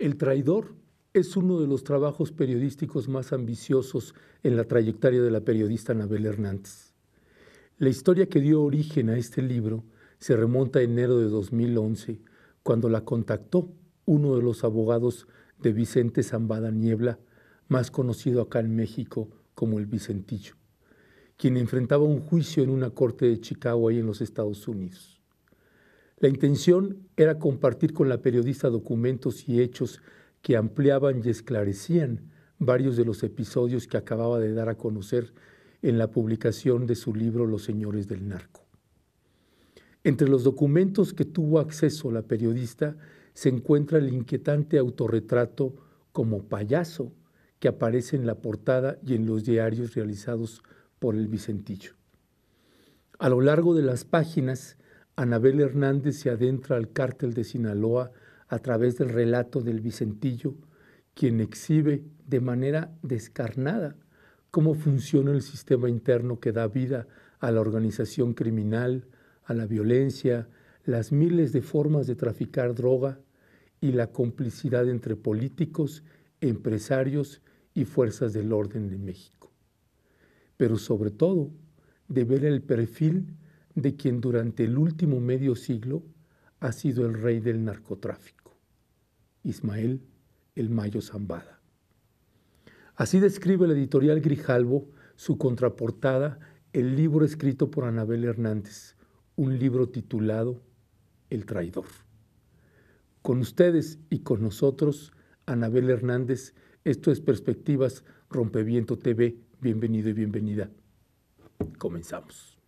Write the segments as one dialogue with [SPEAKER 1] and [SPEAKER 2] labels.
[SPEAKER 1] El traidor es uno de los trabajos periodísticos más ambiciosos en la trayectoria de la periodista Anabel Hernández. La historia que dio origen a este libro se remonta a enero de 2011, cuando la contactó uno de los abogados de Vicente Zambada Niebla, más conocido acá en México como el Vicentillo, quien enfrentaba un juicio en una corte de Chicago ahí en los Estados Unidos. La intención era compartir con la periodista documentos y hechos que ampliaban y esclarecían varios de los episodios que acababa de dar a conocer en la publicación de su libro Los Señores del Narco. Entre los documentos que tuvo acceso la periodista se encuentra el inquietante autorretrato como payaso que aparece en la portada y en los diarios realizados por el Vicentillo. A lo largo de las páginas, Anabel Hernández se adentra al cártel de Sinaloa a través del relato del Vicentillo, quien exhibe de manera descarnada cómo funciona el sistema interno que da vida a la organización criminal, a la violencia, las miles de formas de traficar droga y la complicidad entre políticos, empresarios y fuerzas del orden de México. Pero sobre todo, de ver el perfil de quien durante el último medio siglo ha sido el rey del narcotráfico, Ismael el Mayo Zambada. Así describe la editorial Grijalbo su contraportada, el libro escrito por Anabel Hernández, un libro titulado El traidor. Con ustedes y con nosotros, Anabel Hernández, esto es Perspectivas Rompeviento TV. Bienvenido y bienvenida. Comenzamos.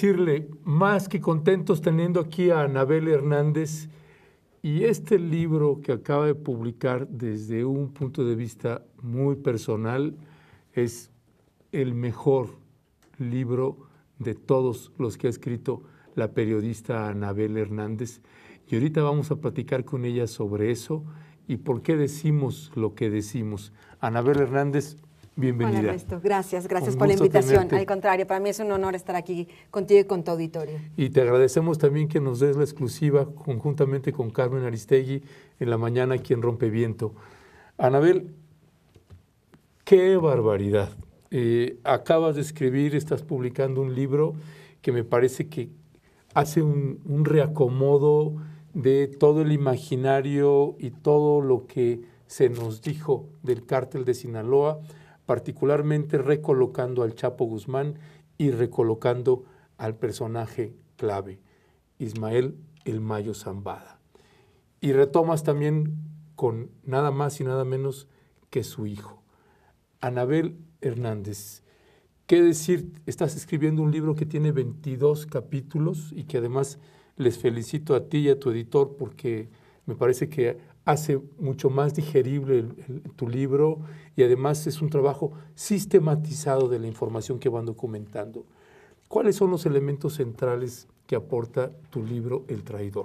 [SPEAKER 1] decirle, más que contentos teniendo aquí a Anabel Hernández y este libro que acaba de publicar desde un punto de vista muy personal es el mejor libro de todos los que ha escrito la periodista Anabel Hernández. Y ahorita vamos a platicar con ella sobre eso y por qué decimos lo que decimos. Anabel Hernández, Bienvenida. gracias, gracias por la invitación. Al
[SPEAKER 2] contrario, para mí es un honor estar aquí contigo y con tu auditorio.
[SPEAKER 1] Y te agradecemos también que nos des la exclusiva conjuntamente con Carmen Aristegui en la mañana aquí rompe viento. Anabel, qué barbaridad. Eh, acabas de escribir, estás publicando un libro que me parece que hace un reacomodo de todo el imaginario y todo lo que se nos dijo del cártel de Sinaloa particularmente recolocando al Chapo Guzmán y recolocando al personaje clave, Ismael El Mayo Zambada. Y retomas también con nada más y nada menos que su hijo, Anabel Hernández. ¿Qué decir? Estás escribiendo un libro que tiene 22 capítulos y que además les felicito a ti y a tu editor porque me parece que hace mucho más digerible tu libro y además es un trabajo sistematizado de la información que van documentando. ¿Cuáles son los elementos centrales que aporta tu libro El Traidor?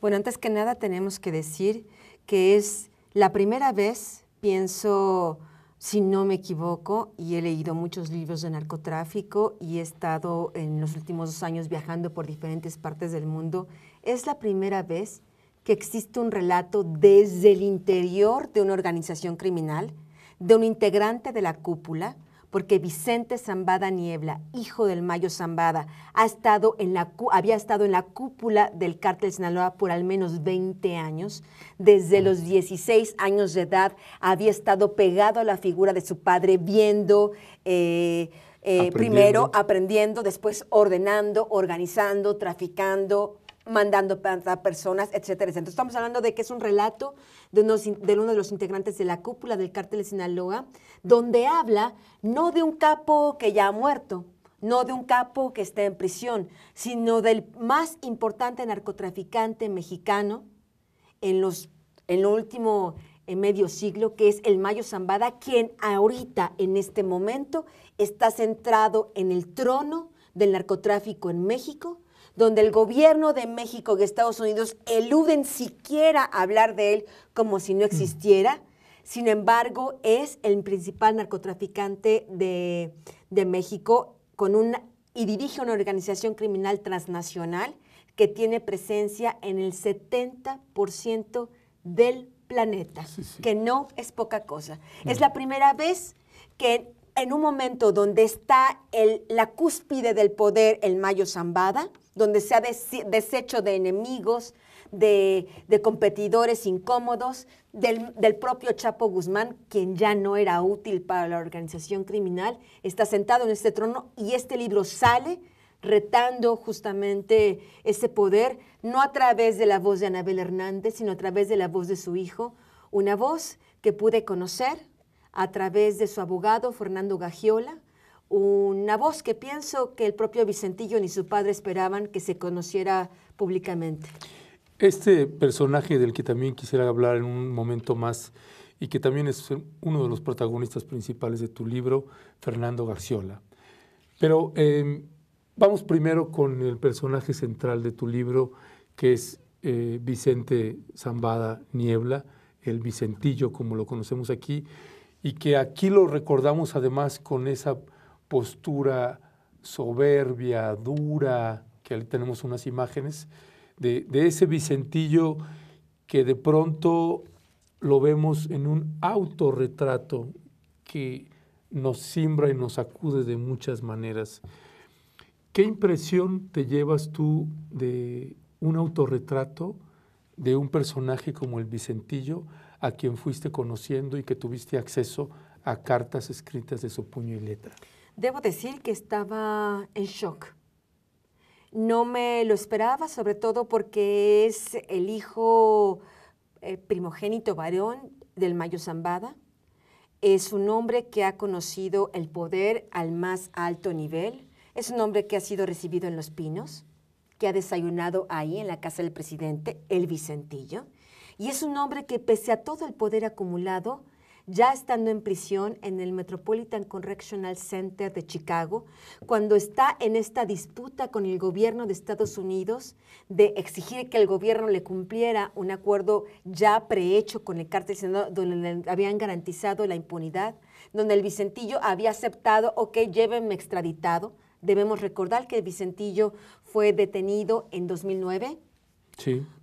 [SPEAKER 2] Bueno, antes que nada tenemos que decir que es la primera vez, pienso, si no me equivoco, y he leído muchos libros de narcotráfico y he estado en los últimos dos años viajando por diferentes partes del mundo, es la primera vez que existe un relato desde el interior de una organización criminal, de un integrante de la cúpula, porque Vicente Zambada Niebla, hijo del Mayo Zambada, ha estado en la, había estado en la cúpula del cártel Sinaloa por al menos 20 años. Desde los 16 años de edad había estado pegado a la figura de su padre, viendo... Eh, eh, primero aprendiendo, después ordenando, organizando, traficando, mandando a personas, etcétera, Entonces estamos hablando de que es un relato de, uno de los integrantes de la cúpula del cártel de Sinaloa, donde habla no de un capo que ya ha muerto, no de un capo que está en prisión, sino del más importante narcotraficante mexicano en, los, en lo último medio siglo, que es el Mayo Zambada, quien ahorita, en este momento, está centrado en el trono del narcotráfico en México donde el gobierno de México y Estados Unidos eluden siquiera hablar de él como si no mm. existiera. Sin embargo, es el principal narcotraficante de, México con y dirige una organización criminal transnacional que tiene presencia en el 70% del planeta, que no es poca cosa. Es mm. la primera vez que en un momento donde está la cúspide del poder, el Mayo Zambada, donde se ha deshecho de enemigos, de, competidores incómodos, del, del, propio Chapo Guzmán, quien ya no era útil para la organización criminal, está sentado en este trono y este libro sale retando justamente ese poder, no a través de la voz de Anabel Hernández, sino a través de la voz de su hijo, una voz que pude conocer a través de su abogado Fernando Gagiola, una voz que pienso que el propio Vicentillo ni su padre esperaban que se conociera públicamente.
[SPEAKER 1] Este personaje del que también quisiera hablar en un momento más y que también es uno de los protagonistas principales de tu libro, Fernando Garciola. Pero em, vamos primero con el personaje central de tu libro, que es eh, Vicente Zambada Niebla, el Vicentillo, como lo conocemos aquí, y que aquí lo recordamos además con esa postura soberbia, dura, que ahí tenemos unas imágenes, de, ese Vicentillo que de pronto lo vemos en un autorretrato que nos simbra y nos acude de muchas maneras. ¿Qué impresión te llevas tú de un autorretrato de un personaje como el Vicentillo, a quien fuiste conociendo y que tuviste acceso a cartas escritas de su puño y letra?
[SPEAKER 2] Debo decir que estaba en shock. No me lo esperaba, sobre todo porque es el hijo eh, primogénito varón del Mayo Zambada. Es un hombre que ha conocido el poder al más alto nivel. Es un hombre que ha sido recibido en Los Pinos, que ha desayunado ahí en la casa del presidente, el Vicentillo. Y es un hombre que pese a todo el poder acumulado, ya estando en prisión en el Metropolitan Correctional Center de Chicago, cuando está en esta disputa con el gobierno de Estados Unidos de exigir que el gobierno le cumpliera un acuerdo ya prehecho con el cártel donde le habían garantizado la impunidad, donde el Vicentillo había aceptado, ok, llévenme extraditado. Debemos recordar que Vicentillo fue detenido en 2009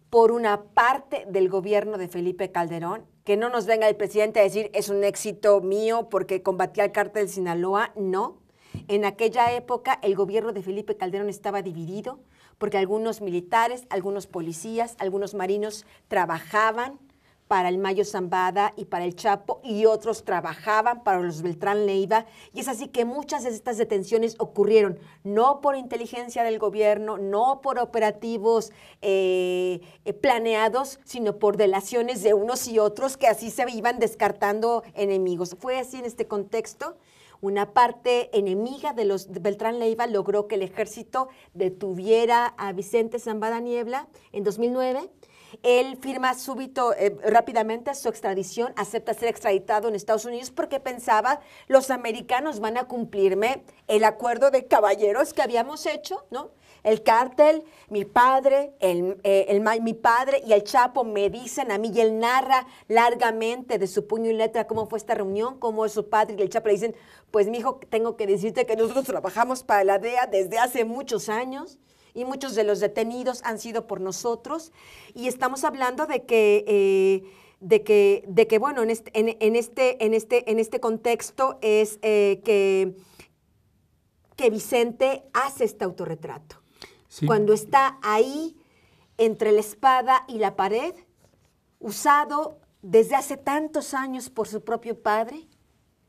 [SPEAKER 2] por una parte del gobierno de Felipe Calderón que no nos venga el presidente a decir es un éxito mío porque combatí al cártel Sinaloa, no. En aquella época el gobierno de Felipe Calderón estaba dividido porque algunos militares, algunos policías, algunos marinos trabajaban para el Mayo Zambada y para el Chapo y otros trabajaban para los Beltrán Leiva y es así que muchas de estas detenciones ocurrieron no por inteligencia del gobierno, no por operativos eh, eh, planeados, sino por delaciones de unos y otros que así se iban descartando enemigos. Fue así en este contexto una parte enemiga de los Beltrán Leiva logró que el ejército detuviera a Vicente Zambada Niebla en 2009 él firma súbito, eh, rápidamente su extradición, acepta ser extraditado en Estados Unidos porque pensaba, los americanos van a cumplirme el acuerdo de caballeros que habíamos hecho, ¿no? El cártel, mi padre, el, eh, mi padre y el Chapo me dicen a mí y él narra largamente de su puño y letra cómo fue esta reunión, cómo es su padre y el Chapo le dicen, pues mi hijo, tengo que decirte que nosotros trabajamos para la DEA desde hace muchos años y muchos de los detenidos han sido por nosotros. Y estamos hablando de que... Eh, de que, de que bueno, en este, en, este, en este, en este contexto es eh, que, que Vicente hace este autorretrato. Cuando está ahí, entre la espada y la pared, usado desde hace tantos años por su propio padre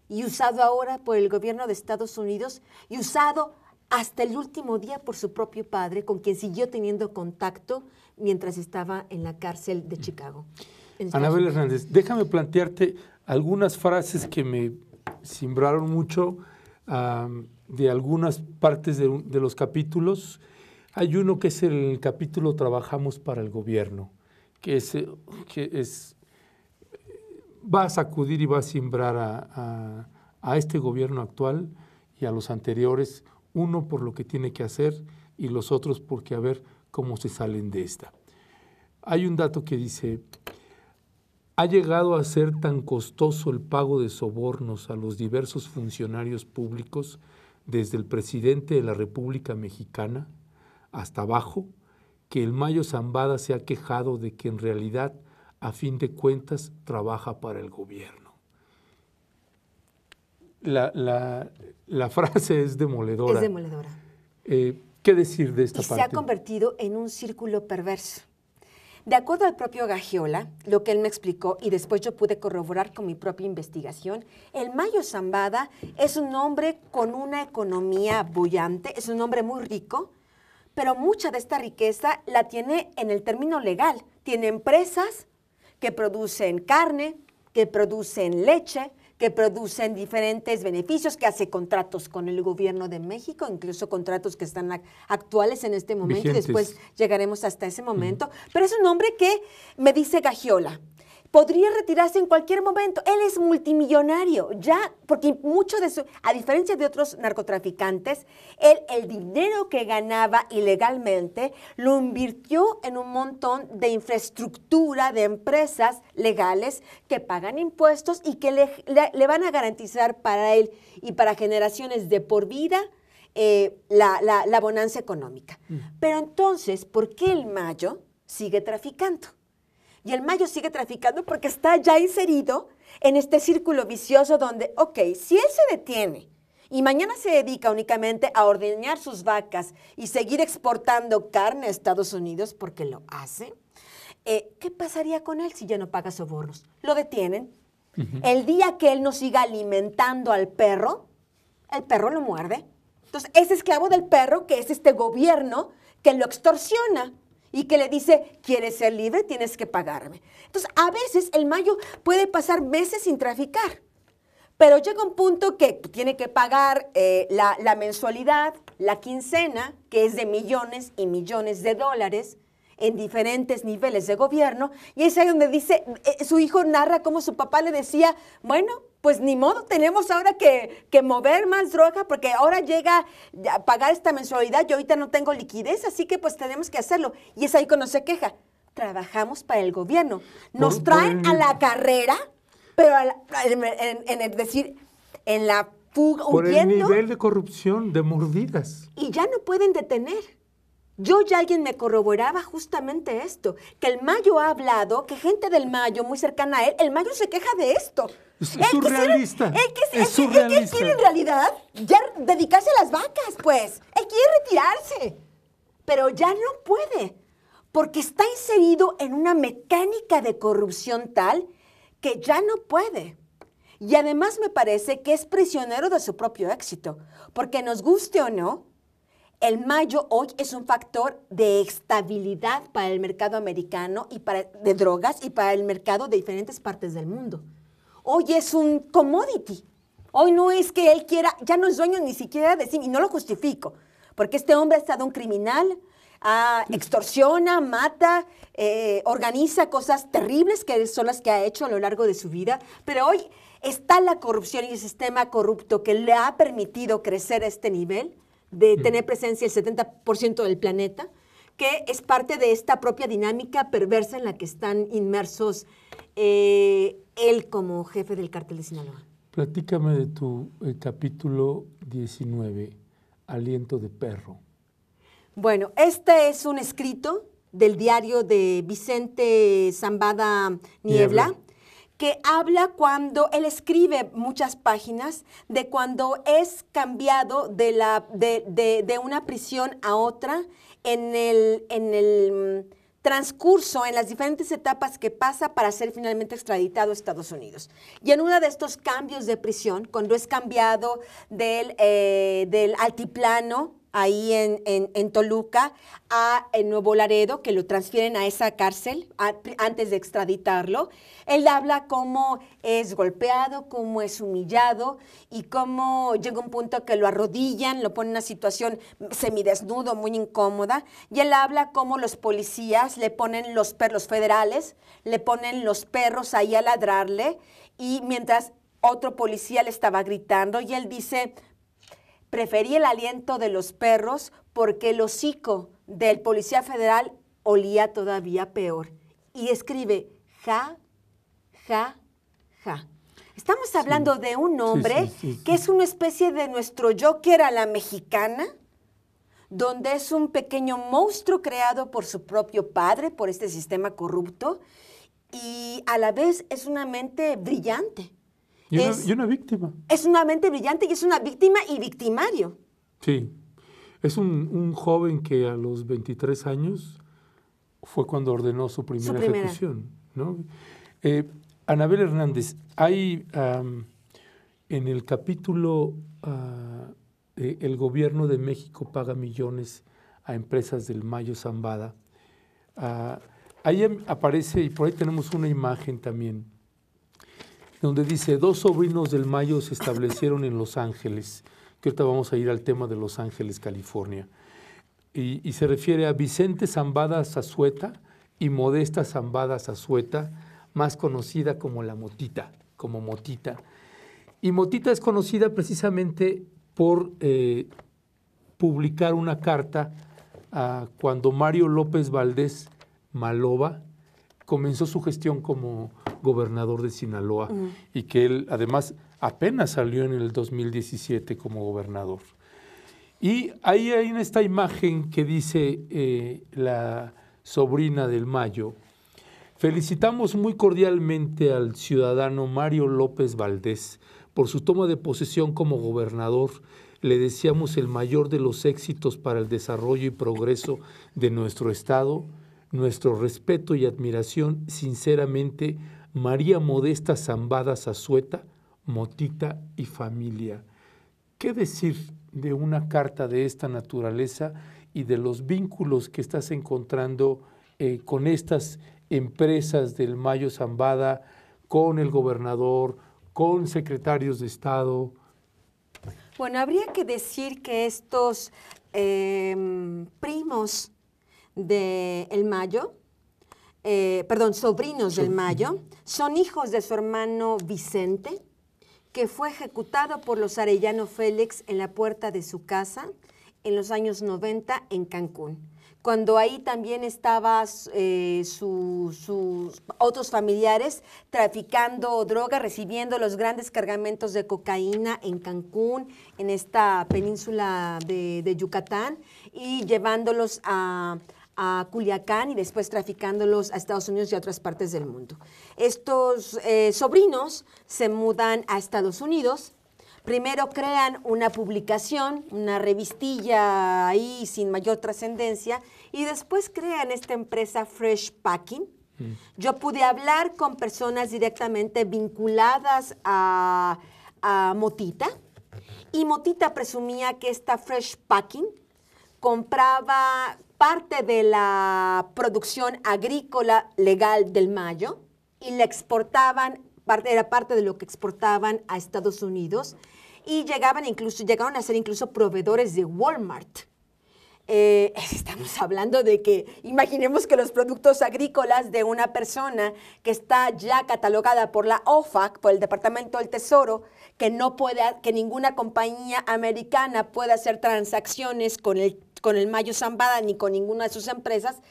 [SPEAKER 2] y usado ahora por el gobierno de Estados Unidos y usado hasta el último día por su propio padre, con quien siguió teniendo contacto mientras estaba en la cárcel de mm. Chicago. Anabel Hernández,
[SPEAKER 1] déjame plantearte algunas frases que me simbraron mucho de algunas partes de, los capítulos. Hay uno que es el capítulo Trabajamos para el Gobierno, que es, eh, eh, va a sacudir y va a simbrar a este gobierno actual y a los anteriores uno por lo que tiene que hacer y los otros porque a ver cómo se salen de esta. Hay un dato que dice, ha llegado a ser tan costoso el pago de sobornos a los diversos funcionarios públicos, desde el presidente de la República Mexicana hasta abajo, que el Mayo Zambada se ha quejado de que en realidad, a fin de cuentas, trabaja para el gobierno la, frase es demoledora. Es demoledora. Eh, ¿Qué decir de esta y Se ha
[SPEAKER 2] convertido en un círculo perverso. De acuerdo al propio Gagiola, lo que él me explicó y después yo pude corroborar con mi propia investigación, el Mayo Zambada es un hombre con una economía bullante, es un hombre muy rico, pero mucha de esta riqueza la tiene en el término legal. Tiene empresas que producen carne, que producen leche, que producen diferentes beneficios, que hace contratos con el gobierno de México, incluso contratos que están actuales en este momento y después llegaremos hasta ese momento. Pero es un hombre que me dice Gagiola podría retirarse en cualquier momento. Él es multimillonario, ya, porque mucho de su, a diferencia de otros narcotraficantes, él el dinero que ganaba ilegalmente lo invirtió en un montón de infraestructura de empresas legales que pagan impuestos y que le, van a garantizar para él y para generaciones de por vida. Eh, la, bonanza económica. Mm. Pero entonces, ¿por qué el Mayo sigue traficando? Y el mayo sigue traficando porque está ya inserido en este círculo vicioso donde, ok, si él se detiene y mañana se dedica únicamente a ordeñar sus vacas y seguir exportando carne a Estados Unidos porque lo hace, eh, ¿qué pasaría con él si ya no paga sobornos? Lo detienen. El día que él no siga alimentando al perro, el perro lo muerde. Entonces, es esclavo del perro, que es este gobierno que lo extorsiona y que le dice, ¿quieres ser libre? Tienes que pagarme. Entonces, a veces el mayo puede pasar meses sin traficar, pero llega un punto que tiene que pagar eh, la, mensualidad, la quincena, que es de millones y millones de dólares en diferentes niveles de gobierno, y es ahí donde dice, eh, su hijo narra cómo su papá le decía, bueno, pues ni modo, tenemos ahora que, mover más droga porque ahora llega a pagar esta mensualidad, yo ahorita no tengo liquidez, así que pues tenemos que hacerlo. Y es ahí cuando se queja. Trabajamos para el gobierno. Nos traen a la carrera, pero en, el decir, en la fuga, Por el nivel
[SPEAKER 1] de corrupción, de mordidas.
[SPEAKER 2] Y ya no pueden detener. Yo ya alguien me corroboraba justamente esto, que el Mayo ha hablado, que gente del Mayo muy cercana a él, el Mayo se queja de esto. Es,
[SPEAKER 1] surrealista. es surrealista. quiere en
[SPEAKER 2] realidad ya dedicarse a las vacas, pues. Él quiere retirarse, pero ya no puede, porque está inserido en una mecánica de corrupción tal que ya no puede. Y además me parece que es prisionero de su propio éxito, porque nos guste o no, el mayo hoy es un factor de estabilidad para el mercado americano y para, de drogas y para el mercado de diferentes partes del mundo. Hoy es un commodity. Hoy no es que él quiera, ya no es dueño ni siquiera de sí, y no lo justifico, porque este hombre ha estado un criminal, ah, extorsiona, mata, eh, organiza cosas terribles que son las que ha hecho a lo largo de su vida, pero hoy está la corrupción y el sistema corrupto que le ha permitido crecer a este nivel de mm. tener presencia el 70% del planeta, que es parte de esta propia dinámica perversa en la que están inmersos eh, él como jefe del cártel de
[SPEAKER 1] Sinaloa. Platícame de tu eh, capítulo 19, Aliento de Perro.
[SPEAKER 2] Bueno, este es un escrito del diario de Vicente Zambada Niebla que habla cuando él escribe muchas páginas de cuando es cambiado de, la, de, una prisión a otra en el, en el mm, transcurso en las diferentes etapas que pasa para ser finalmente extraditado a Estados Unidos. Y en uno de estos cambios de prisión, cuando es cambiado del, eh, del altiplano ahí en, Toluca, a Nuevo Laredo, que lo transfieren a esa cárcel antes de extraditarlo. Él habla cómo es golpeado, cómo es humillado y cómo llega un punto que lo arrodillan, lo ponen en una situación semidesnudo, muy incómoda. Y él habla cómo los policías le ponen los perros federales, le ponen los perros ahí a ladrarle y mientras otro policía le estaba gritando y él dice, Preferí el aliento de los perros porque el hocico del policía federal olía todavía peor. Y escribe, ja, ja, ja. Estamos hablando de un hombre que es una especie de nuestro Joker a la mexicana, donde es un pequeño monstruo creado por su propio padre, por este sistema corrupto, y a la vez es una mente brillante. Y una, víctima. Es una mente brillante y es una víctima y victimario.
[SPEAKER 1] Sí. Es un, joven que a los 23 años fue cuando ordenó su primera, ejecución. ¿no? Eh, Anabel Hernández, hay en el capítulo ah, El gobierno de México paga millones a empresas del Mayo Zambada. Ah, ahí aparece, y por ahí tenemos una imagen también, donde dice, dos sobrinos del Mayo se establecieron en Los Ángeles, que ahorita vamos a ir al tema de Los Ángeles, California, y, se refiere a Vicente Zambada Zazueta y Modesta Zambada Zazueta, más conocida como la Motita, como Motita. Y Motita es conocida precisamente por eh, publicar una carta a cuando Mario López Valdés Maloba comenzó su gestión como gobernador de Sinaloa y que él además apenas salió en el 2017 como gobernador. Y ahí hay en esta imagen que dice eh, la sobrina del Mayo, felicitamos muy cordialmente al ciudadano Mario López Valdés por su toma de posesión como gobernador. Le deseamos el mayor de los éxitos para el desarrollo y progreso de nuestro Estado nuestro respeto y admiración, sinceramente, María Modesta Zambada Zazueta, Motita y familia. ¿Qué decir de una carta de esta naturaleza y de los vínculos que estás encontrando eh, con estas empresas del Mayo Zambada, con el gobernador, con secretarios de Estado?
[SPEAKER 2] Bueno, habría que decir que estos em, primos de El Mayo, eh, perdón, sobrinos del Mayo, son hijos de su hermano Vicente, que fue ejecutado por los Arellano Félix en la puerta de su casa en los años 90 en Cancún, cuando ahí también estaban eh, sus otros familiares traficando droga, recibiendo los grandes cargamentos de cocaína en Cancún, en esta península de Yucatán, y llevándolos a, a Culiacán y después traficándolos a Estados Unidos y a otras partes del mundo. Estos eh, sobrinos se mudan a Estados Unidos. Primero crean una publicación, una revistilla ahí sin mayor trascendencia, y después crean esta empresa Fresh Packing. Mm. Yo pude hablar con personas directamente vinculadas a, a Motita, y Motita presumía que esta Fresh Packing compraba parte de la producción agrícola legal del mayo y la exportaban, era parte de lo que exportaban a Estados Unidos y llegaban incluso, llegaron a ser incluso proveedores de Walmart. Eh, estamos hablando de que imaginemos que los productos agrícolas de una persona que está ya catalogada por la OFAC, por el Departamento del Tesoro, que no pueda, que ninguna compañía americana pueda hacer transacciones con el, con el Mayo Zambada ni con ninguna de sus empresas,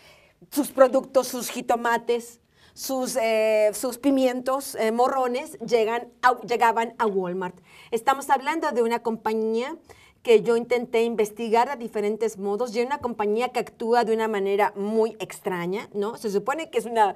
[SPEAKER 2] sus productos, sus jitomates, sus, eh, sus pimientos eh, morrones llegan llegaban a Walmart. Estamos hablando de una compañía que yo intenté investigar a diferentes modos y es una compañía que actúa de una manera muy extraña, ¿no? Se supone que es una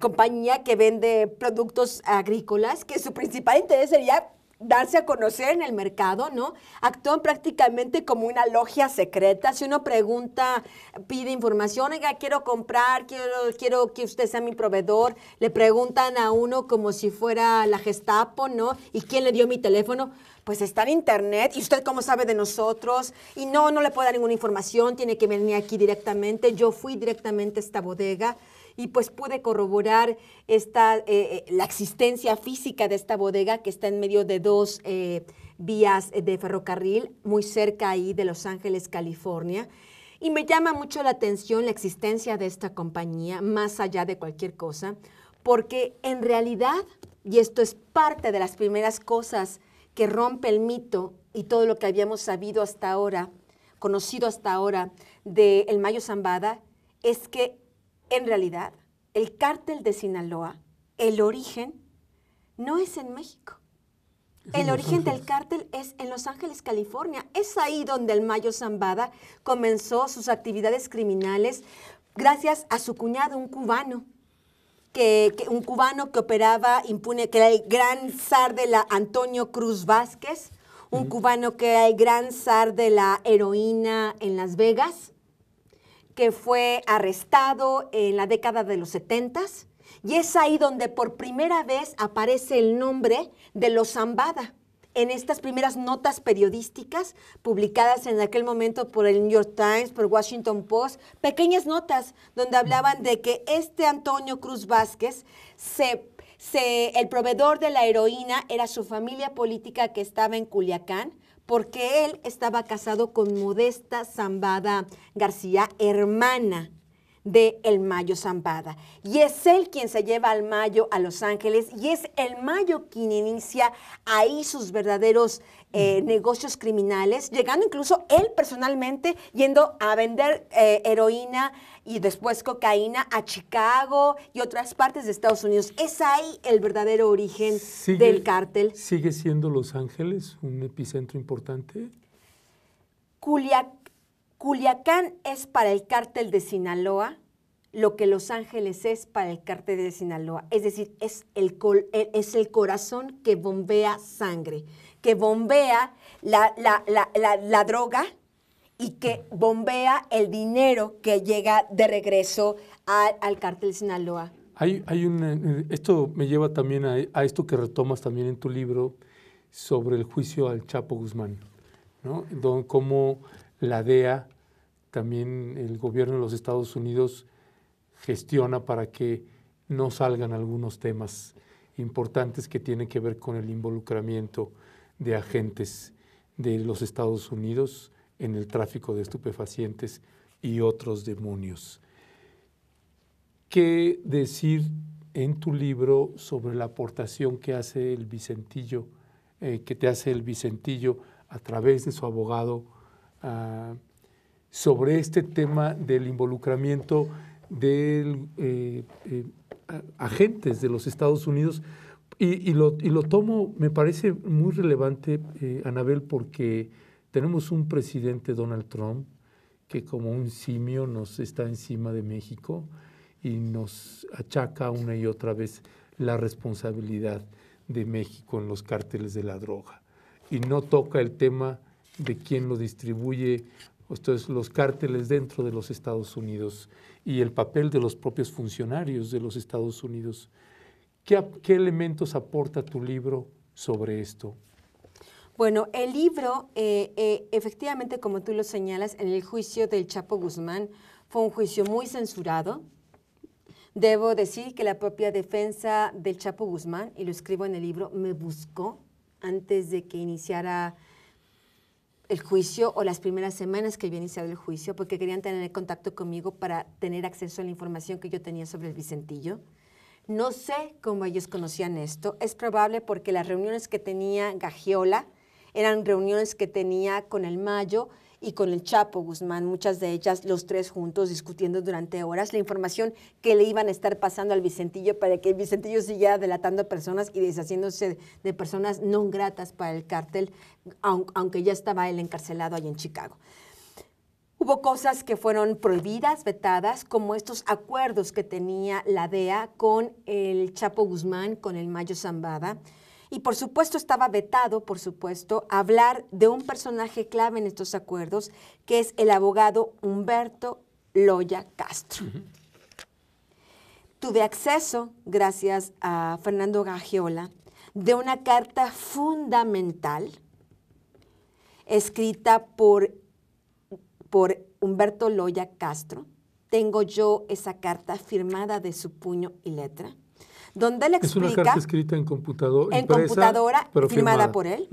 [SPEAKER 2] compañía que vende productos agrícolas, que su principal interés sería darse a conocer en el mercado, ¿no? Actúan prácticamente como una logia secreta. Si uno pregunta, pide información, oiga, quiero comprar, quiero, quiero que usted sea mi proveedor, le preguntan a uno como si fuera la Gestapo, ¿no? ¿Y quién le dio mi teléfono? Pues está en internet, ¿y usted cómo sabe de nosotros? Y no, no le puedo dar ninguna información, tiene que venir aquí directamente. Yo fui directamente a esta bodega y pues pude corroborar esta, eh, eh, la existencia física de esta bodega que está en medio de dos eh, vías de ferrocarril, muy cerca ahí de Los Ángeles, California. Y me llama mucho la atención la existencia de esta compañía, más allá de cualquier cosa, porque en realidad, y esto es parte de las primeras cosas que rompe el mito y todo lo que habíamos sabido hasta ahora, conocido hasta ahora, de el Mayo Zambada, es que en realidad, el cártel de Sinaloa, el origen, no es en México. el origen del cártel es en Los Ángeles, California. Es ahí donde el Mayo Zambada comenzó sus actividades criminales gracias a su cuñado, un cubano. Que, un cubano que operaba impune, que era el gran zar de la Antonio Cruz Vázquez, un cubano que era el gran zar de la heroína en Las Vegas, que fue arrestado en la década de los 70 y es ahí donde por primera vez aparece el nombre de los Zambada en estas primeras notas periodísticas publicadas en aquel momento por el New York Times, por Washington Post, pequeñas notas donde hablaban de que este Antonio Cruz Vázquez el proveedor de la heroína era su familia política que estaba en Culiacán, porque él estaba casado con Modesta Zambada García, hermana de el Mayo Zambada. Y es él quien se lleva al Mayo a Los Ángeles y es el Mayo quien inicia ahí sus verdaderos eh, mm. negocios criminales, llegando incluso él personalmente yendo a vender eh, heroína y después cocaína a Chicago y otras partes de Estados Unidos. Es ahí el verdadero origen del cártel.
[SPEAKER 1] ¿Sigue siendo Los Ángeles un epicentro importante?
[SPEAKER 2] Culiac Culiacán es para el cártel de Sinaloa lo que Los Ángeles es para el cártel de Sinaloa. Es decir, es el, es el corazón que bombea sangre, que bombea la, droga y que bombea el dinero que llega de regreso al cártel de Sinaloa.
[SPEAKER 1] Hay, hay eh, esto me lleva también a, esto que retomas también en tu libro sobre el juicio al Chapo Guzmán, ¿no? cómo la DEA, también el gobierno de los Estados Unidos gestiona para que no salgan algunos temas importantes que tienen que ver con el involucramiento de agentes de los Estados Unidos en el tráfico de estupefacientes y otros demonios. ¿Qué decir en tu libro sobre la aportación que hace el Vicentillo, eh, que te hace el Vicentillo a través de su abogado Ah, sobre este tema del involucramiento de eh, eh, agentes de los Estados Unidos. Y, lo, tomo, me parece muy relevante, eh, Anabel, porque tenemos un presidente, Donald Trump, que como un simio nos está encima de México y nos achaca una y otra vez la responsabilidad de México en los cárteles de la droga. Y no toca el tema de quién lo distribuye, entonces los cárteles dentro de los Estados Unidos y el papel de los propios funcionarios de los Estados Unidos. ¿Qué, elementos aporta tu libro sobre esto?
[SPEAKER 2] Bueno, el libro, eh, eh, efectivamente, como tú lo señalas, en el juicio del Chapo Guzmán fue un juicio muy censurado. Debo decir que la propia defensa del Chapo Guzmán, y lo escribo en el libro, me buscó antes de que iniciara el juicio o las primeras semanas que había iniciado el juicio, porque querían tener contacto conmigo para tener acceso a la información que yo tenía sobre el Vicentillo. No sé cómo ellos conocían esto. Es probable porque las reuniones que tenía Gagiola eran reuniones que tenía con el Mayo, y con el Chapo Guzmán, muchas de ellas los tres juntos discutiendo durante horas la información que le iban a estar pasando al Vicentillo para que el Vicentillo siguiera delatando personas y deshaciéndose de personas no gratas para el cártel, aunque ya estaba él encarcelado ahí en Chicago. Hubo cosas que fueron prohibidas, vetadas, como estos acuerdos que tenía la DEA con el Chapo Guzmán, con el Mayo Zambada. Y por supuesto estaba vetado, por supuesto, hablar de un personaje clave en estos acuerdos, que es el abogado Humberto Loya Castro. Tuve acceso, gracias a Fernando Gagiola, de una carta fundamental escrita por, por Humberto Loya Castro. Tengo yo esa carta firmada de su puño y letra donde él explica... Es una carta
[SPEAKER 1] escrita en, computadora, firmada, por él,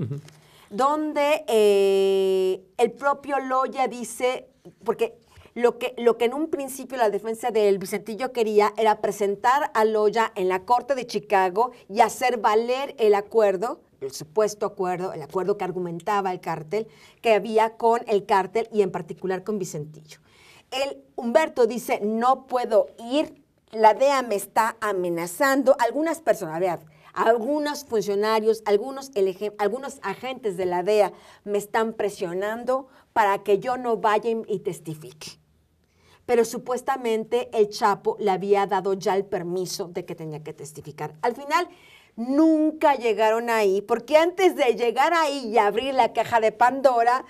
[SPEAKER 2] donde eh, el propio Loya dice, porque lo que, lo que en un principio la defensa del Vicentillo quería era presentar a Loya en la Corte de Chicago y hacer valer el acuerdo, el supuesto acuerdo, el acuerdo que argumentaba el cártel, que había con el cártel y en particular con Vicentillo. El Humberto dice, no puedo ir la DEA me está amenazando, algunas personas, vean, algunos funcionarios, algunos, algunos agentes de la DEA me están presionando para que yo no vaya y testifique. Pero supuestamente el Chapo le había dado ya el permiso de que tenía que testificar. Al final, nunca llegaron ahí, porque antes de llegar ahí y abrir la caja de Pandora,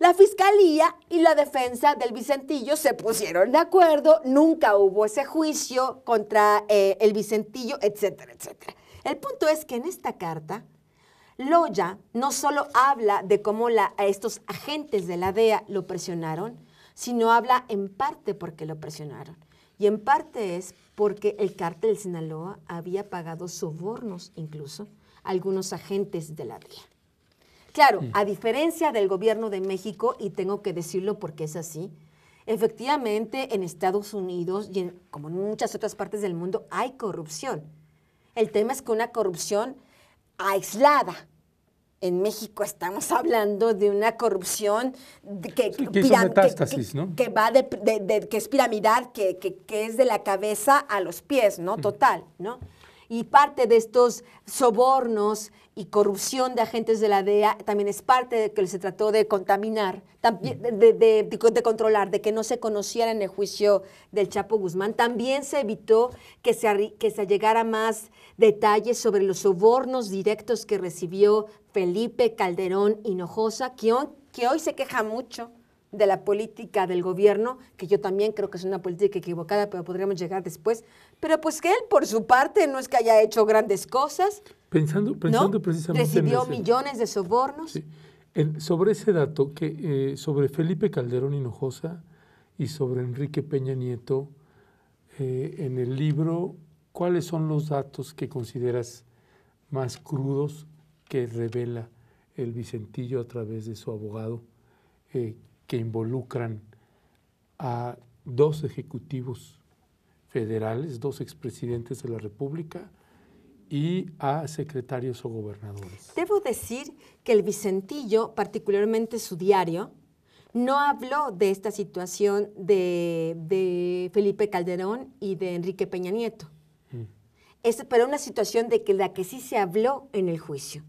[SPEAKER 2] la fiscalía y la defensa del Vicentillo se pusieron de acuerdo, nunca hubo ese juicio contra eh, el Vicentillo, etcétera, etcétera. El punto es que en esta carta, Loya no solo habla de cómo la, a estos agentes de la DEA lo presionaron, sino habla en parte porque lo presionaron. Y en parte es porque el cártel Sinaloa había pagado sobornos incluso a algunos agentes de la DEA. Claro, a diferencia del gobierno de México, y tengo que decirlo porque es así, efectivamente en Estados Unidos y en, como en muchas otras partes del mundo hay corrupción. El tema es que una corrupción aislada, en México estamos hablando de una corrupción que,
[SPEAKER 1] va
[SPEAKER 2] de, que es piramidal, que, es de la cabeza a los pies, ¿no? Mm. Total, ¿no? Y parte de estos sobornos y corrupción de agentes de la DEA también es parte de que se trató de contaminar, de, de, controlar, de que no se conociera en el juicio del Chapo Guzmán. También se evitó que se, que se llegara más detalles sobre los sobornos directos que recibió Felipe Calderón Hinojosa, que, que hoy se queja mucho de la política del gobierno, que yo también creo que es una política equivocada, pero podríamos llegar después, pero pues que él, por su parte, no es que haya hecho grandes cosas.
[SPEAKER 1] Pensando, pensando precisamente. Recibió millones
[SPEAKER 2] de sobornos.
[SPEAKER 1] sobre ese dato, que, eh, sobre Felipe Calderón Hinojosa y sobre Enrique Peña Nieto, eh, en el libro, ¿cuáles son los datos que consideras más crudos que revela el Vicentillo a través de su abogado, eh, que involucran a dos ejecutivos federales, dos expresidentes de la República y a secretarios o gobernadores.
[SPEAKER 2] Debo decir que el Vicentillo, particularmente su diario, no habló de esta situación de, Felipe Calderón y de Enrique Peña Nieto. Mm. pero una situación de que la que sí se habló en el juicio.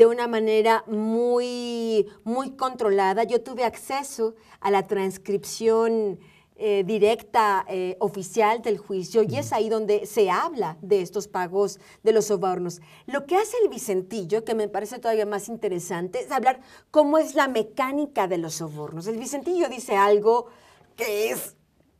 [SPEAKER 2] de una manera muy, muy controlada. Yo tuve acceso a la transcripción eh, directa eh, oficial del juicio y es ahí donde se habla de estos pagos de los sobornos. Lo que hace el Vicentillo, que me parece todavía más interesante, es hablar cómo es la mecánica de los sobornos. El Vicentillo dice algo que es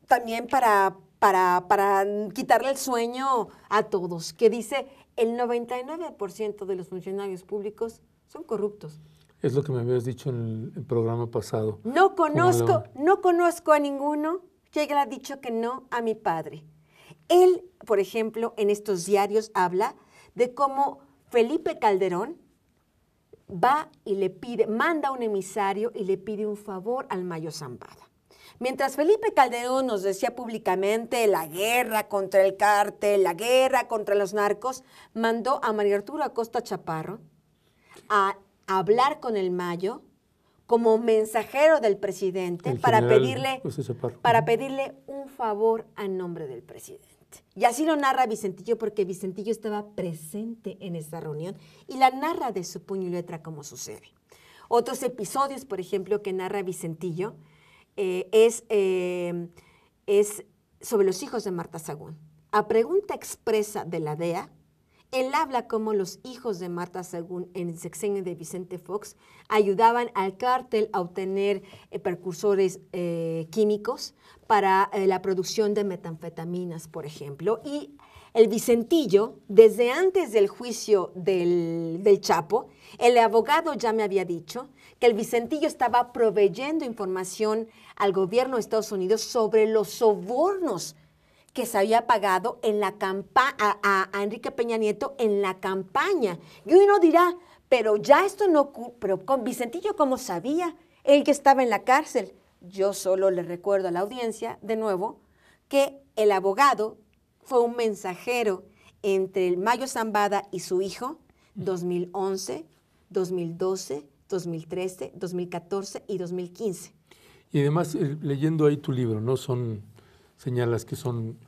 [SPEAKER 2] también para, para, para quitarle el sueño a todos, que dice el 99% de los funcionarios públicos son corruptos.
[SPEAKER 1] Es lo que me habías dicho en el, programa pasado. No conozco,
[SPEAKER 2] no conozco a ninguno que ha dicho que no a mi padre. Él, por ejemplo, en estos diarios habla de cómo Felipe Calderón va y le pide, manda un emisario y le pide un favor al Mayo Zambada. Mientras Felipe Calderón nos decía públicamente la guerra contra el cártel, la guerra contra los narcos, mandó a María Arturo Acosta Chaparro a hablar con el Mayo como mensajero del presidente para pedirle, pues, para pedirle un favor a nombre del presidente. Y así lo narra Vicentillo porque Vicentillo estaba presente en esa reunión y la narra de su puño y letra como sucede. Otros episodios, por ejemplo, que narra Vicentillo eh, es, eh, es sobre los hijos de Marta Sagún. A pregunta expresa de la DEA, él habla cómo los hijos de Marta, según en el sexenio de Vicente Fox, ayudaban al cártel a obtener eh, precursores eh, químicos para eh, la producción de metanfetaminas, por ejemplo. Y el Vicentillo, desde antes del juicio del, del Chapo, el abogado ya me había dicho que el Vicentillo estaba proveyendo información al gobierno de Estados Unidos sobre los sobornos que se había pagado en la campa a, Enrique Peña Nieto en la campaña. Y uno dirá, pero ya esto no ocurre, pero con Vicentillo cómo sabía él que estaba en la cárcel. Yo solo le recuerdo a la audiencia de nuevo que el abogado fue un mensajero entre el Mayo Zambada y su hijo 2011, 2012, 2013, 2014 y 2015.
[SPEAKER 1] Y además, eh, leyendo ahí tu libro, ¿no? Son señalas que son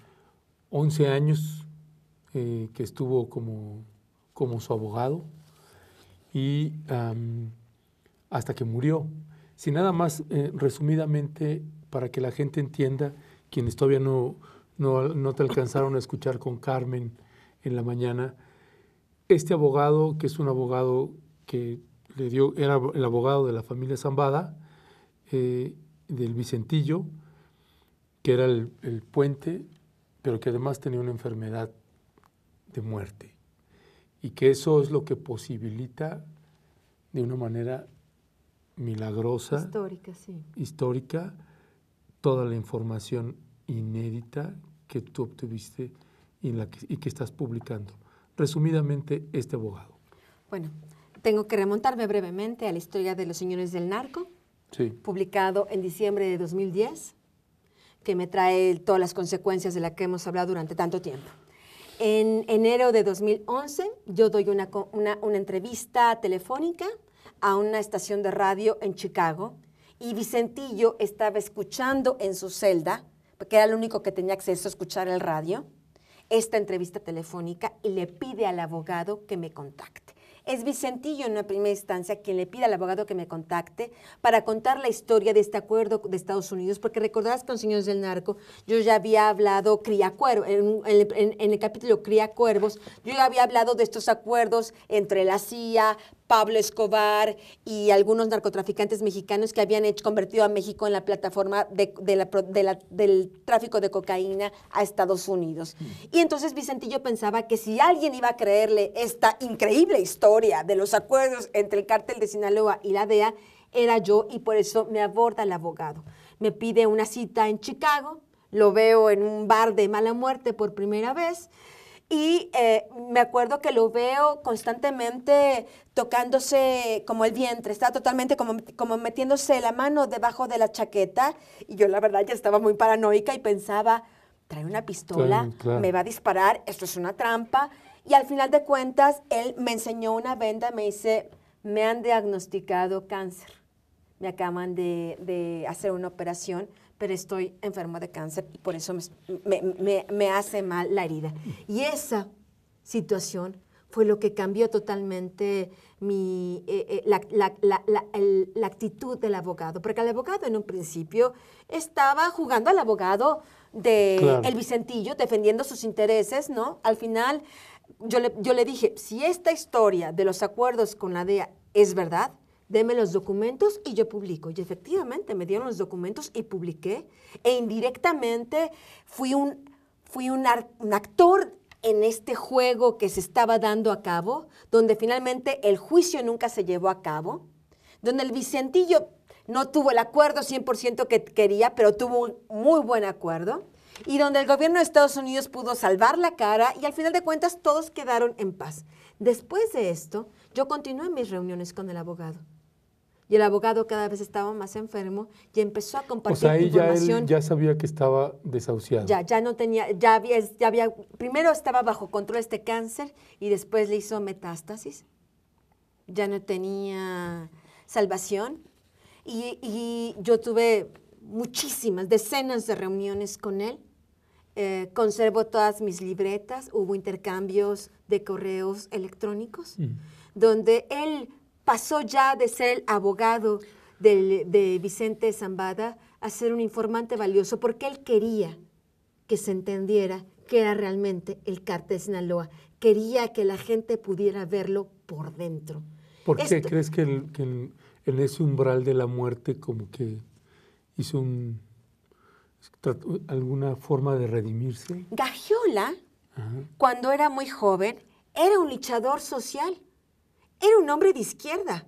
[SPEAKER 1] 11 años eh, que estuvo como, su abogado y hasta que murió. Si nada más eh, resumidamente, para que la gente entienda, quienes todavía no, no, no te alcanzaron a escuchar con Carmen en la mañana, este abogado, que es un abogado que le dio, era el abogado de la familia Zambada, eh, del Vicentillo, que era el, puente, pero que además tenía una enfermedad de muerte. Y que eso es lo que posibilita de una manera milagrosa, histórica, toda la información inédita que tú obtuviste y, la que, estás publicando. Resumidamente, este abogado.
[SPEAKER 2] Bueno, tengo que remontarme brevemente a la historia de los señores del narco, publicado en diciembre de 2010 que me trae todas las consecuencias de las que hemos hablado durante tanto tiempo. En enero de 2011 yo doy una, entrevista telefónica a una estación de radio en Chicago y Vicentillo estaba escuchando en su celda, porque era el único que tenía acceso a escuchar el radio, esta entrevista telefónica y le pide al abogado que me contacte. Es Vicentillo en una primera instancia quien le pide al abogado que me contacte para contar la historia de este acuerdo de Estados Unidos, porque recordarás que con Señores del Narco yo ya había hablado cría en, en, el capítulo Cría Cuervos, yo ya había hablado de estos acuerdos entre la CIA, Pablo Escobar y algunos narcotraficantes mexicanos que habían hecho, convertido a México en la plataforma del tráfico de cocaína a Estados Unidos. Mm. Y entonces Vicentillo pensaba que si alguien iba a creerle esta increíble historia de los acuerdos entre el cártel de Sinaloa y la DEA, era yo y por eso me aborda el abogado. Me pide una cita en Chicago, lo veo en un bar de mala muerte por primera vez. Y eh, me acuerdo que lo veo constantemente tocándose como el vientre, estaba totalmente como, como metiéndose la mano debajo de la chaqueta. Y yo la verdad ya estaba muy paranoica y pensaba, trae una pistola, me va a disparar, esto es una trampa. Y al final de cuentas, él me enseñó una venda, me dice, me han diagnosticado cáncer, me acaban de, de hacer una operación pero estoy enfermo de cáncer y por eso me, hace mal la herida. Mm. Y esa situación fue lo que cambió totalmente mi, eh, eh, la, actitud del abogado, porque el abogado en un principio estaba jugando al abogado de el Vicentillo, defendiendo sus intereses, ¿no? Al final yo le, yo le dije, si esta historia de los acuerdos con la DEA es verdad, deme los documentos y yo publico. Y efectivamente me dieron los documentos y publiqué. E indirectamente fui un, fui un, un actor en este juego que se estaba dando a cabo, donde finalmente el juicio nunca se llevó a cabo, donde el Vicentillo no tuvo el acuerdo 100% que quería, pero tuvo un muy buen acuerdo, y donde el gobierno de Estados Unidos pudo salvar la cara y al final de cuentas todos quedaron en paz. Después de esto, yo continué mis reuniones con el abogado. Y el abogado cada vez estaba más enfermo y empezó a compartir o sea, Ya, él
[SPEAKER 1] ya sabía que estaba desahuciado.
[SPEAKER 2] Ya, ya no tenía, ya había, ya había, primero estaba bajo control este cáncer y después le hizo metástasis. Ya no tenía salvación. Y, yo tuve muchísimas, decenas de reuniones con él. Eh, conservo todas mis libretas, hubo intercambios de correos electrónicos, mm. donde él pasó ya de ser el abogado de, Vicente Zambada a ser un informante valioso porque él quería que se entendiera que era realmente el cártel de Sinaloa. Quería que la gente pudiera verlo por dentro.
[SPEAKER 1] ¿Por qué crees que, en ese umbral de la muerte como que hizo alguna forma de redimirse?
[SPEAKER 2] Gagiola, cuando era muy joven, era un luchador social era un hombre de izquierda.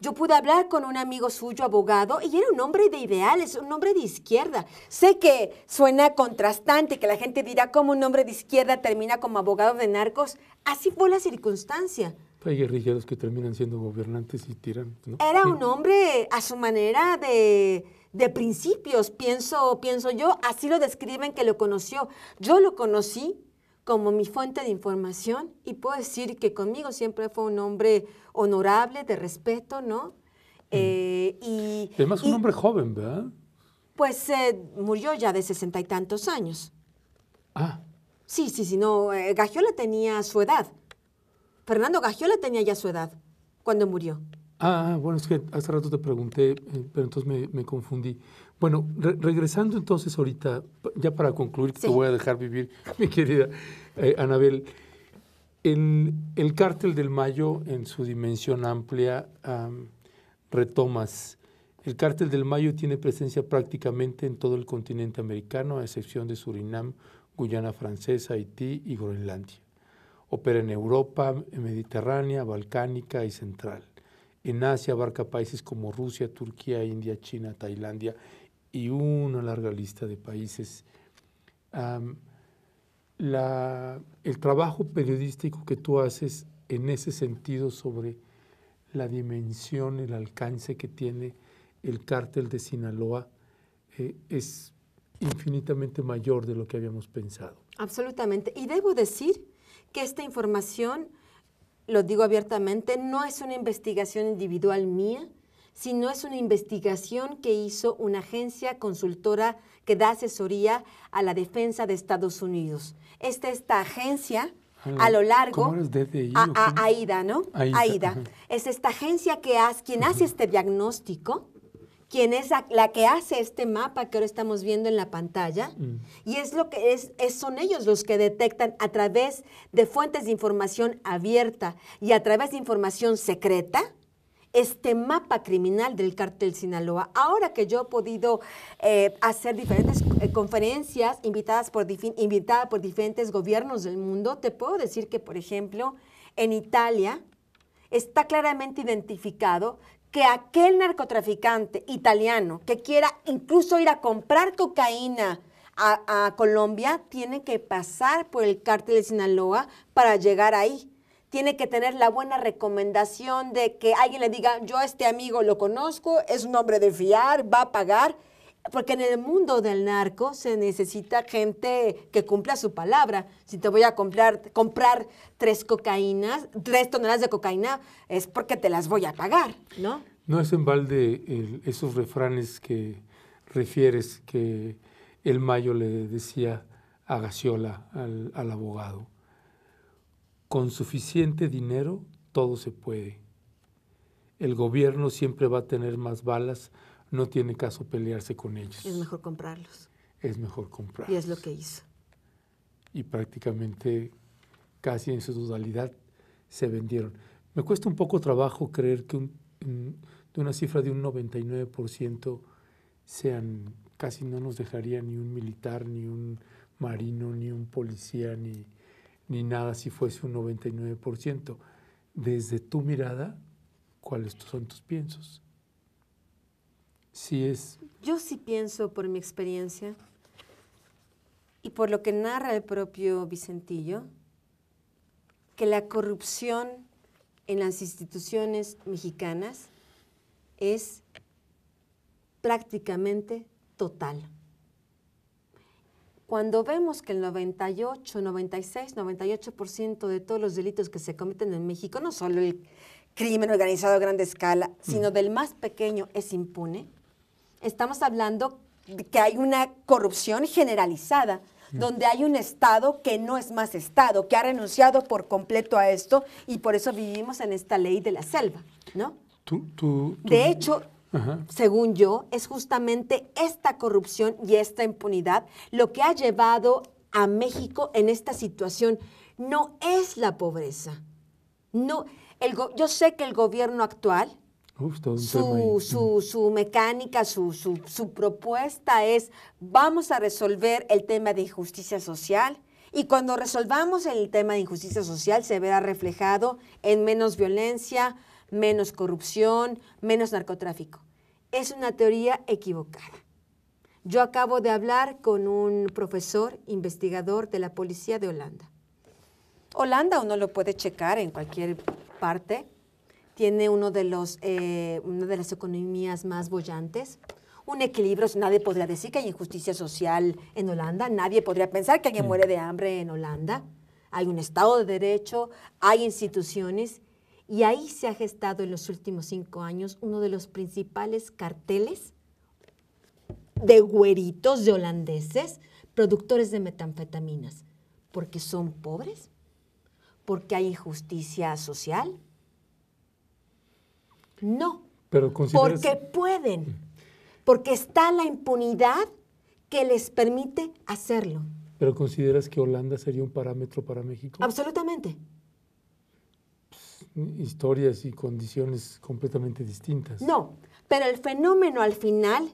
[SPEAKER 2] Yo pude hablar con un amigo suyo, abogado, y era un hombre de ideales, un hombre de izquierda. Sé que suena contrastante, que la gente dirá cómo un hombre de izquierda termina como abogado de narcos. Así fue la circunstancia.
[SPEAKER 1] Pues hay guerrilleros que terminan siendo gobernantes y tiran. Era un
[SPEAKER 2] hombre a su manera de, de principios, pienso, pienso yo. Así lo describen que lo conoció. Yo lo conocí como mi fuente de información y puedo decir que conmigo siempre fue un hombre honorable, de respeto, ¿no? Mm. Eh, y,
[SPEAKER 1] Además, un hombre joven, ¿verdad?
[SPEAKER 2] Pues eh, murió ya de sesenta y tantos años. Ah. Sí, sí, sí, no, eh, tenía su edad. Fernando Gagiola tenía ya su edad cuando murió.
[SPEAKER 1] Ah, ah bueno, es que hace rato te pregunté, eh, pero entonces me, me confundí. Bueno, regresando entonces ahorita, ya para concluir, que te voy a dejar vivir, mi querida eh, Anabel, el, el, cártel del Mayo en su dimensión amplia retomas. El cártel del Mayo tiene presencia prácticamente en todo el continente americano, a excepción de Surinam, Guyana Francesa, Haití y Groenlandia. Opera en Europa, Mediterránea, Balcánica y Central. En Asia abarca países como Rusia, Turquía, India, China, Tailandia y una larga lista de países. el trabajo periodístico que tú haces en ese sentido sobre la dimensión, el alcance que tiene el cártel de Sinaloa eh, es infinitamente mayor de lo que habíamos pensado.
[SPEAKER 2] Absolutamente. Y debo decir que esta información, lo digo abiertamente, no es una investigación individual mía, si no es una investigación que hizo una agencia consultora que da asesoría a la defensa de Estados Unidos. Esta, esta agencia, a lo largo AIDA, ¿no? AIDA. Es esta agencia que quien hace este diagnóstico, quien es la que hace este mapa que ahora estamos viendo en la pantalla, y es lo que es, son ellos los que detectan a través de fuentes de información abierta y a través de información secreta este mapa criminal del cártel Sinaloa. Ahora que yo he podido eh, hacer diferentes eh, conferencias invitadas por, invitada por diferentes gobiernos del mundo, te puedo decir que, por ejemplo, en Italia está claramente identificado que aquel narcotraficante italiano que quiera incluso ir a comprar cocaína, a, Colombia tiene que pasar por el cártel Sinaloa para llegar ahí tiene que tener la buena recomendación de que alguien le diga, yo a este amigo lo conozco, es un hombre de fiar, va a pagar. Porque en el mundo del narco se necesita gente que cumpla su palabra. Si te voy a comprar, comprar tres cocaínas, tres toneladas de cocaína, es porque te las voy a pagar, ¿no?
[SPEAKER 1] No es en balde esos refranes que refieres que el Mayo le decía a Gaciola, al abogado. Con suficiente dinero todo se puede. El gobierno siempre va a tener más balas, no tiene caso pelearse con ellos. Es mejor
[SPEAKER 2] comprarlos.
[SPEAKER 1] Es mejor comprarlos. Y
[SPEAKER 2] es lo que hizo.
[SPEAKER 1] Y prácticamente casi en su totalidad se vendieron. Me cuesta un poco trabajo creer que de una cifra de un 99% sean, casi no nos dejaría ni un militar, ni un marino, ni un policía, ni ni nada si fuese un 99%. Desde tu mirada, ¿cuáles son tus piensos? Si es...
[SPEAKER 2] Yo sí pienso por mi experiencia y por lo que narra el propio Vicentillo, que la corrupción en las instituciones mexicanas es prácticamente total. Cuando vemos que el 98, 96, 98% de todos los delitos que se cometen en México, no solo el crimen organizado a gran escala, mm. sino del más pequeño es impune, estamos hablando de que hay una corrupción generalizada mm. donde hay un Estado que no es más Estado, que ha renunciado por completo a esto y por eso vivimos en esta ley de la selva, ¿no? De hecho, según yo, es justamente esta corrupción y esta impunidad lo que ha llevado a México en esta situación. No es la pobreza. No, yo sé que el gobierno actual, su, mecánica, su, su, propuesta es vamos a resolver el tema de injusticia social y cuando resolvamos el tema de injusticia social se verá reflejado en menos violencia, menos corrupción, menos narcotráfico. Es una teoría equivocada. Yo acabo de hablar con un profesor investigador de la policía de Holanda. Holanda uno lo puede checar en cualquier parte. Tiene uno de los, eh, una de las economías más bollantes un equilibrio. Nadie podría decir que hay injusticia social en Holanda, nadie podría pensar que alguien mm. muere de hambre en Holanda. Hay un Estado de Derecho, hay instituciones y ahí se ha gestado en los últimos cinco años uno de los principales carteles de güeritos, de holandeses, productores de metanfetaminas, porque son pobres, porque hay injusticia social. No,
[SPEAKER 1] Pero porque
[SPEAKER 2] pueden, mm. porque está la impunidad que les permite hacerlo.
[SPEAKER 1] ¿Pero consideras que Holanda sería un parámetro para México?
[SPEAKER 2] Absolutamente
[SPEAKER 1] historias y condiciones completamente distintas.
[SPEAKER 2] No, pero el fenómeno al final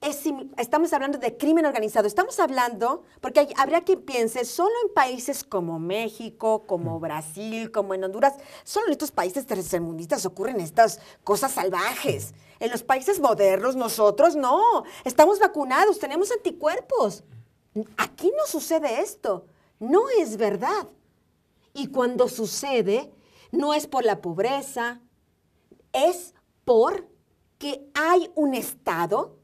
[SPEAKER 2] es, estamos hablando de crimen organizado, estamos hablando, porque habría quien piense, solo en países como México, como mm. Brasil, como en Honduras, solo en estos países tercermundistas ocurren estas cosas salvajes. Mm. En los países modernos, nosotros no, estamos vacunados, tenemos anticuerpos. Aquí no sucede esto, no es verdad. Y cuando sucede, no es por la pobreza, es por que hay un Estado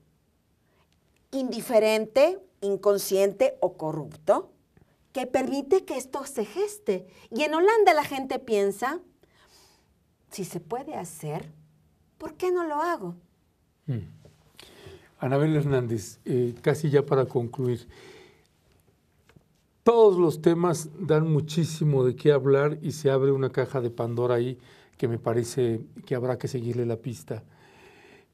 [SPEAKER 2] indiferente, inconsciente o corrupto que permite que esto se geste. Y en Holanda la gente piensa, si se puede hacer, ¿por qué no lo hago?
[SPEAKER 1] Hmm. Anabel Hernández, eh, casi ya para concluir, todos los temas dan muchísimo de qué hablar y se abre una caja de Pandora ahí que me parece que habrá que seguirle la pista.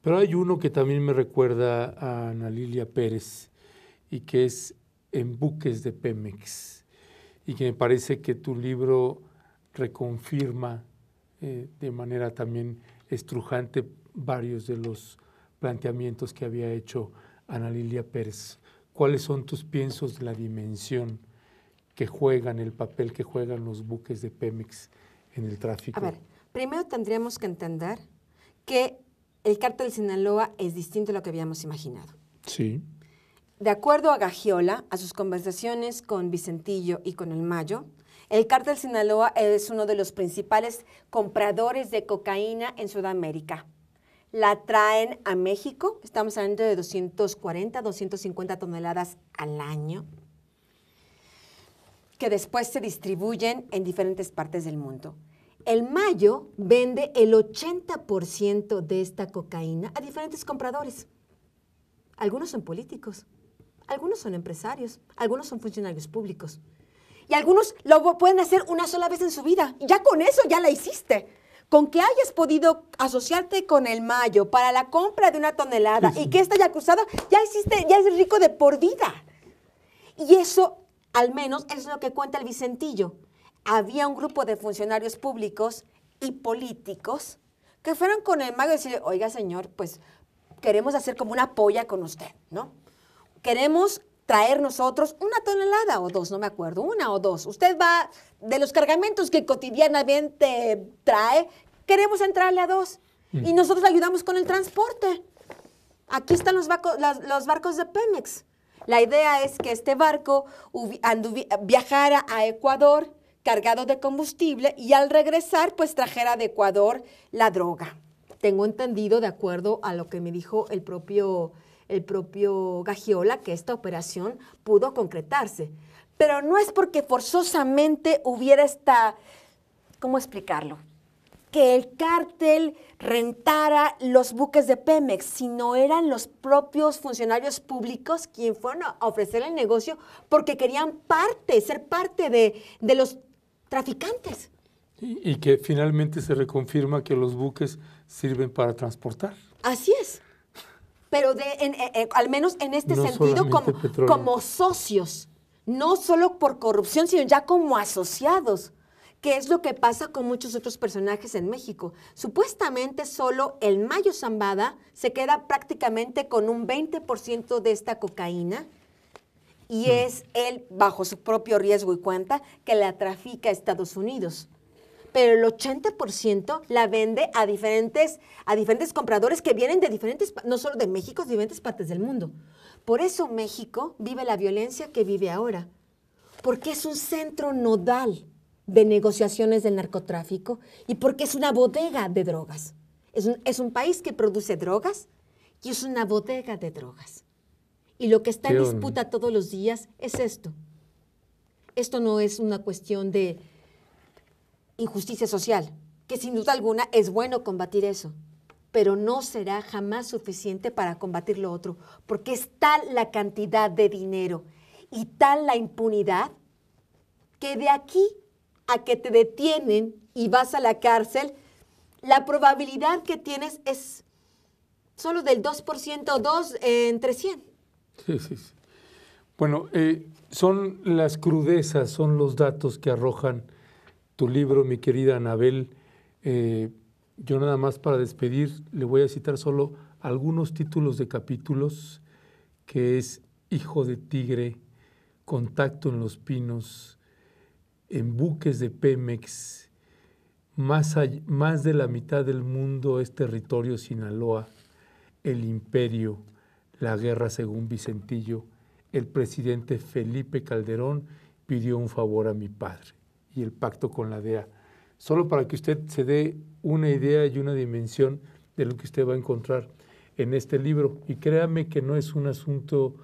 [SPEAKER 1] Pero hay uno que también me recuerda a Ana Lilia Pérez y que es En buques de Pemex y que me parece que tu libro reconfirma eh, de manera también estrujante varios de los planteamientos que había hecho Ana Lilia Pérez. ¿Cuáles son tus piensos de la dimensión? que juegan, el papel que juegan los buques de Pemex en el tráfico. A ver,
[SPEAKER 2] primero tendríamos que entender que el cártel Sinaloa es distinto a lo que habíamos imaginado. Sí. De acuerdo a Gagiola, a sus conversaciones con Vicentillo y con El Mayo, el cártel Sinaloa es uno de los principales compradores de cocaína en Sudamérica. La traen a México, estamos hablando de 240, 250 toneladas al año que después se distribuyen en diferentes partes del mundo. El Mayo vende el 80% de esta cocaína a diferentes compradores. Algunos son políticos, algunos son empresarios, algunos son funcionarios públicos. Y algunos lo pueden hacer una sola vez en su vida. ya con eso ya la hiciste. Con que hayas podido asociarte con el Mayo para la compra de una tonelada y que esta ya cruzada, ya hiciste, ya es rico de por vida. Y eso al menos es lo que cuenta el Vicentillo. Había un grupo de funcionarios públicos y políticos que fueron con el mago y decían, oiga señor, pues queremos hacer como una polla con usted, ¿no? Queremos traer nosotros una tonelada o dos, no me acuerdo, una o dos. Usted va, de los cargamentos que cotidianamente trae, queremos entrarle a dos. Mm. Y nosotros le ayudamos con el transporte. Aquí están los barcos de Pemex. La idea es que este barco viajara a Ecuador cargado de combustible y al regresar pues trajera de Ecuador la droga. Tengo entendido, de acuerdo a lo que me dijo el propio, el propio Gagiola, que esta operación pudo concretarse. Pero no es porque forzosamente hubiera esta, ¿cómo explicarlo? que el cártel rentara los buques de Pemex, sino eran los propios funcionarios públicos quienes fueron a ofrecer el negocio porque querían parte, ser parte de, los traficantes.
[SPEAKER 1] Y, que finalmente se reconfirma que los buques sirven para transportar.
[SPEAKER 2] Así es pero de, al menos en este sentido como, como, socios, no solo por corrupción, sino ya como asociados que es lo que pasa con muchos otros personajes en México. Supuestamente solo el Mayo Zambada se queda prácticamente con un 20% de esta cocaína y hmm. es él, bajo su propio riesgo y cuenta, que la trafica a Estados Unidos. Pero el 80% la vende a diferentes, a diferentes compradores que vienen de diferentes, no solo de México, de diferentes partes del mundo. Por eso México vive la violencia que vive ahora, porque es un centro nodal de negociaciones del narcotráfico y porque es una bodega de drogas. Es un, es un país que produce drogas y es una bodega de drogas. Y lo que está en disputa todos los días es esto. Esto no es una cuestión de injusticia social, que sin duda alguna es bueno combatir eso, pero no será jamás suficiente para combatir lo otro, porque es tal la cantidad de dinero y tal la impunidad que de aquí que te detienen y vas a la cárcel, la probabilidad que tienes es solo del 2% 2 entre 100.
[SPEAKER 1] Sí, sí, sí. Bueno, eh, son las crudezas, son los datos que arrojan tu libro, mi querida Anabel. Eh, yo nada más para despedir le voy a citar solo algunos títulos de capítulos, que es Hijo de Tigre, Contacto en los Pinos, en buques de Pemex. Más, más de la mitad del mundo es territorio Sinaloa, el imperio, la guerra según Vicentillo. El presidente Felipe Calderón pidió un favor a mi padre y el pacto con la DEA. Solo para que usted se dé una idea y una dimensión de lo que usted va a encontrar en este libro. Y créame que no es un asunto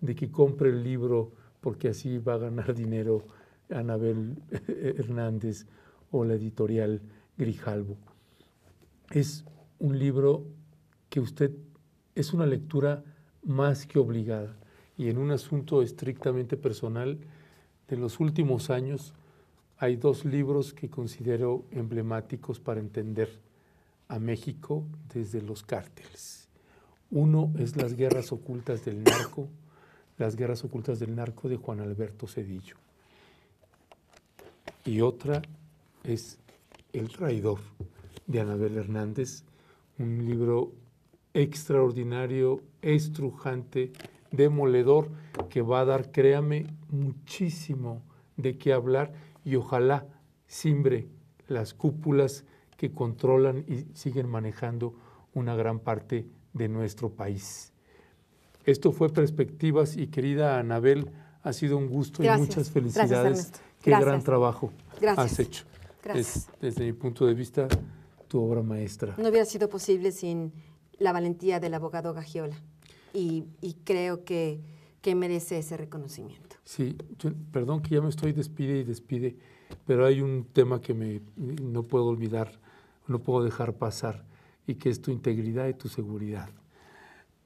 [SPEAKER 1] de que compre el libro porque así va a ganar dinero Anabel Hernández o la editorial Grijalbo. Es un libro que usted es una lectura más que obligada y en un asunto estrictamente personal, de los últimos años hay dos libros que considero emblemáticos para entender a México desde los cárteles. Uno es Las guerras ocultas del narco, Las guerras ocultas del narco de Juan Alberto Cedillo y otra es El traidor de Anabel Hernández, un libro extraordinario, estrujante, demoledor, que va a dar, créame, muchísimo de qué hablar y ojalá simbre las cúpulas que controlan y siguen manejando una gran parte de nuestro país. Esto fue Perspectivas y querida Anabel, ha sido un gusto y muchas felicidades Qué gran trabajo has hecho. Gracias. desde mi punto de vista, tu obra maestra.
[SPEAKER 2] No hubiera sido posible sin la valentía del abogado Gagiola. Y, creo que, merece ese reconocimiento.
[SPEAKER 1] Sí, perdón que ya me estoy despide y despide, pero hay un tema que me, no puedo olvidar, no puedo dejar pasar, y que es tu integridad y tu seguridad.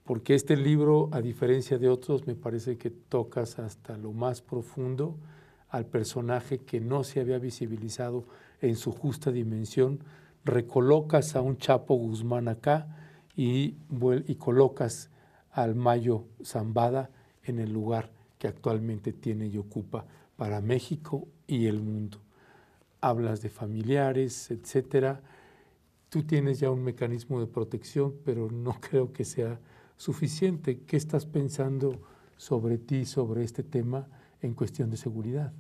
[SPEAKER 1] Porque este libro, a diferencia de otros, me parece que tocas hasta lo más profundo al personaje que no se había visibilizado en su justa dimensión, recolocas a un Chapo Guzmán acá y, y colocas al Mayo Zambada en el lugar que actualmente tiene y ocupa para México y el mundo. Hablas de familiares, etcétera. Tú tienes ya un mecanismo de protección, pero no creo que sea suficiente. ¿Qué estás pensando sobre ti, sobre este tema? en cuestión de seguridad.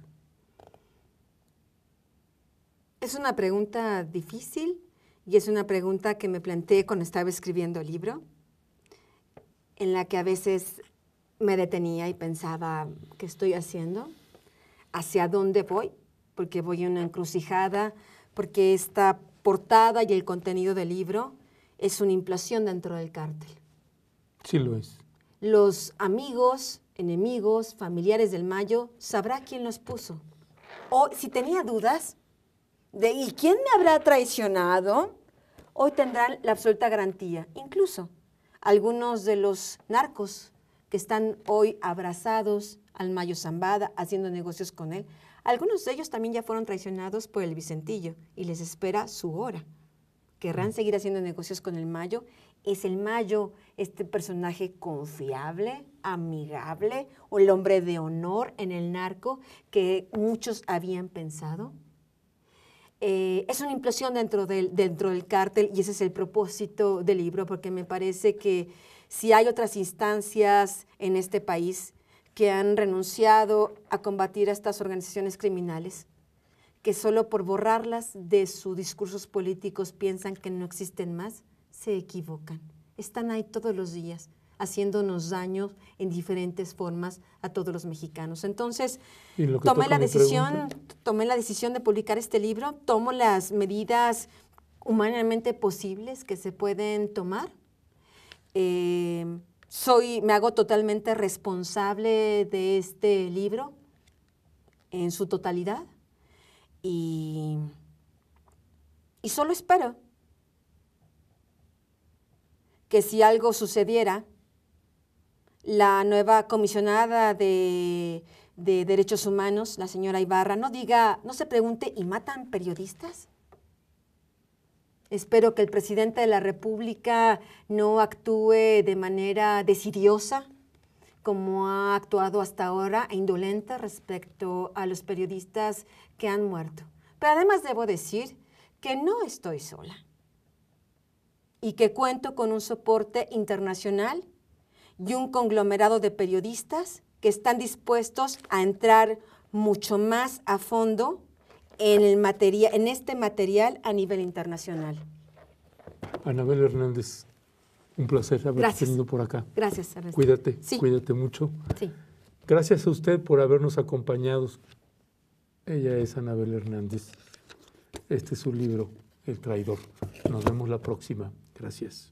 [SPEAKER 2] Es una pregunta difícil y es una pregunta que me planteé cuando estaba escribiendo el libro, en la que a veces me detenía y pensaba, ¿qué estoy haciendo? ¿Hacia dónde voy? Porque voy a una encrucijada, porque esta portada y el contenido del libro es una implosión dentro del cártel. Sí lo es. Los amigos enemigos, familiares del Mayo, sabrá quién los puso. O si tenía dudas de ¿y quién me habrá traicionado? Hoy tendrán la absoluta garantía. Incluso algunos de los narcos que están hoy abrazados al Mayo Zambada, haciendo negocios con él, algunos de ellos también ya fueron traicionados por el Vicentillo y les espera su hora. Querrán mm. seguir haciendo negocios con el Mayo es el Mayo, este personaje confiable, amigable, o el hombre de honor en el narco que muchos habían pensado. Eh, es una implosión dentro del, dentro del cártel y ese es el propósito del libro, porque me parece que si hay otras instancias en este país que han renunciado a combatir a estas organizaciones criminales, que solo por borrarlas de sus discursos políticos piensan que no existen más, se equivocan. Están ahí todos los días haciéndonos daño en diferentes formas a todos los mexicanos. Entonces, tomé la decisión, tomé la decisión de publicar este libro, tomo las medidas humanamente posibles que se pueden tomar. Eh, soy, me hago totalmente responsable de este libro en su totalidad y, y solo espero que si algo sucediera, la nueva comisionada de, Derechos Humanos, la señora Ibarra, no diga, no se pregunte, ¿y matan periodistas? Espero que el presidente de la República no actúe de manera decidiosa, como ha actuado hasta ahora, e indolente respecto a los periodistas que han muerto. Pero además debo decir que no estoy sola y que cuento con un soporte internacional y un conglomerado de periodistas que están dispuestos a entrar mucho más a fondo en, el materia, en este material a nivel internacional.
[SPEAKER 1] Anabel Hernández, un placer haberte tenido por acá. Gracias, Cuídate, cuídate mucho. Gracias a usted por habernos acompañado. Ella es Anabel Hernández. Este es su libro, El Traidor. Nos vemos la próxima. Gracias.